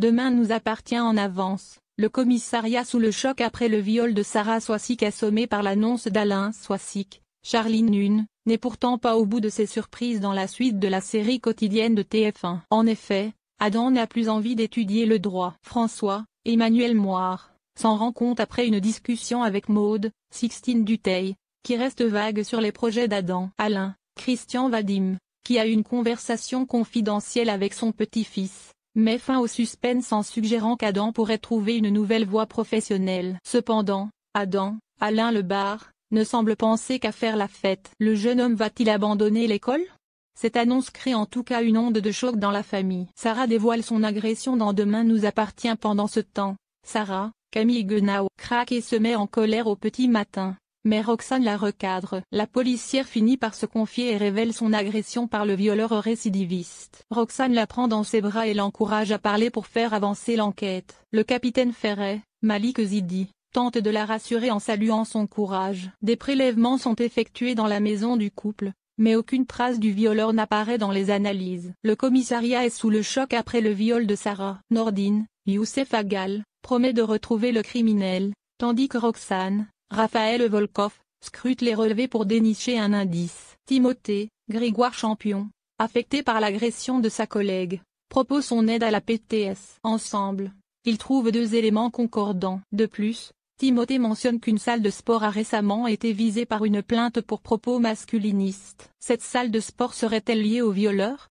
Demain nous appartient en avance. Le commissariat sous le choc après le viol de Sarah Swassik assommé par l'annonce d'Alain Soissic. Charlie Nune, n'est pourtant pas au bout de ses surprises dans la suite de la série quotidienne de TF1. En effet, Adam n'a plus envie d'étudier le droit. François, Emmanuel Moire, s'en rend compte après une discussion avec Maude, Sixtine Duteil, qui reste vague sur les projets d'Adam. Alain, Christian Vadim, qui a une conversation confidentielle avec son petit-fils, met fin au suspense en suggérant qu'Adam pourrait trouver une nouvelle voie professionnelle. Cependant, Adam, Alain Lebar, ne semble penser qu'à faire la fête. Le jeune homme va-t-il abandonner l'école Cette annonce crée en tout cas une onde de choc dans la famille. Sarah dévoile son agression dans Demain nous appartient pendant ce temps. Sarah, Camille Gunau craque et se met en colère au petit matin. Mais Roxane la recadre. La policière finit par se confier et révèle son agression par le violeur récidiviste. Roxane la prend dans ses bras et l'encourage à parler pour faire avancer l'enquête. Le capitaine Ferret, Malik Zidi, tente de la rassurer en saluant son courage. Des prélèvements sont effectués dans la maison du couple, mais aucune trace du violeur n'apparaît dans les analyses. Le commissariat est sous le choc après le viol de Sarah. Nordine, Youssef Agal, promet de retrouver le criminel, tandis que Roxane, Raphaël Volkov, scrute les relevés pour dénicher un indice. Timothée, Grégoire Champion, affecté par l'agression de sa collègue, propose son aide à la PTS. Ensemble, ils trouvent deux éléments concordants. De plus, Timothée mentionne qu'une salle de sport a récemment été visée par une plainte pour propos masculinistes. Cette salle de sport serait-elle liée au violeur